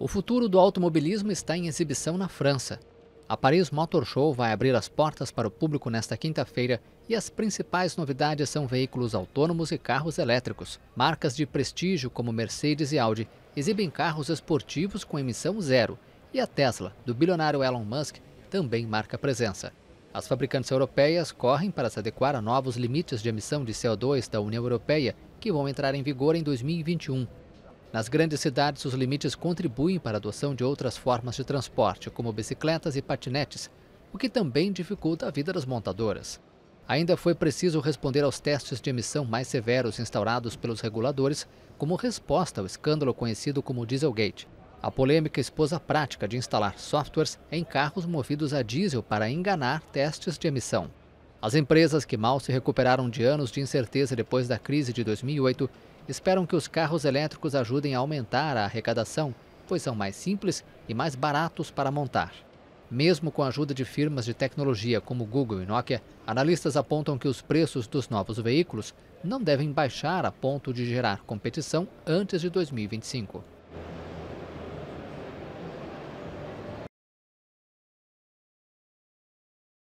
O futuro do automobilismo está em exibição na França. A Paris Motor Show vai abrir as portas para o público nesta quinta-feira e as principais novidades são veículos autônomos e carros elétricos. Marcas de prestígio como Mercedes e Audi exibem carros esportivos com emissão zero e a Tesla, do bilionário Elon Musk, também marca presença. As fabricantes europeias correm para se adequar a novos limites de emissão de CO2 da União Europeia, que vão entrar em vigor em 2021. Nas grandes cidades, os limites contribuem para a adoção de outras formas de transporte, como bicicletas e patinetes, o que também dificulta a vida das montadoras. Ainda foi preciso responder aos testes de emissão mais severos instaurados pelos reguladores como resposta ao escândalo conhecido como Dieselgate. A polêmica expôs a prática de instalar softwares em carros movidos a diesel para enganar testes de emissão. As empresas que mal se recuperaram de anos de incerteza depois da crise de 2008 esperam que os carros elétricos ajudem a aumentar a arrecadação, pois são mais simples e mais baratos para montar. Mesmo com a ajuda de firmas de tecnologia como Google e Nokia, analistas apontam que os preços dos novos veículos não devem baixar a ponto de gerar competição antes de 2025.